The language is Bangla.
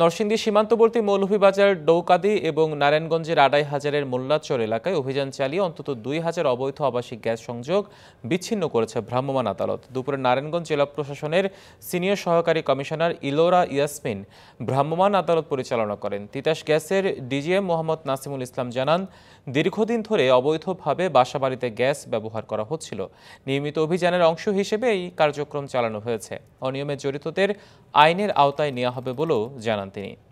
নরসিংদী সীমান্তবর্তী মৌলভীবাজার ডৌকাদি এবং নারায়ণগঞ্জের আড়াই হাজারের মোল্লাচর এলাকায় অভিযান চালিয়ে অন্তত দুই হাজার অবৈধ আবাসিক গ্যাস সংযোগ বিচ্ছিন্ন করেছে ভ্রাম্যমাণ আদালত দুপুরে নারায়ণগঞ্জ জেলা প্রশাসনের সিনিয়র সহকারী কমিশনার ইলোরা ইয়াসমিন ভ্রাম্যমাণ আদালত পরিচালনা করেন তিতাস গ্যাসের ডিজিএম মোহাম্মদ নাসিমুল ইসলাম জানান দীর্ঘদিন ধরে অবৈধভাবে বাসাবাড়িতে গ্যাস ব্যবহার করা হচ্ছিল নিয়মিত অভিযানের অংশ হিসেবে এই কার্যক্রম চালানো হয়েছে অনিয়মে জড়িতদের আইনের আওতায় নেওয়া হবে বলেও জানান Constantini.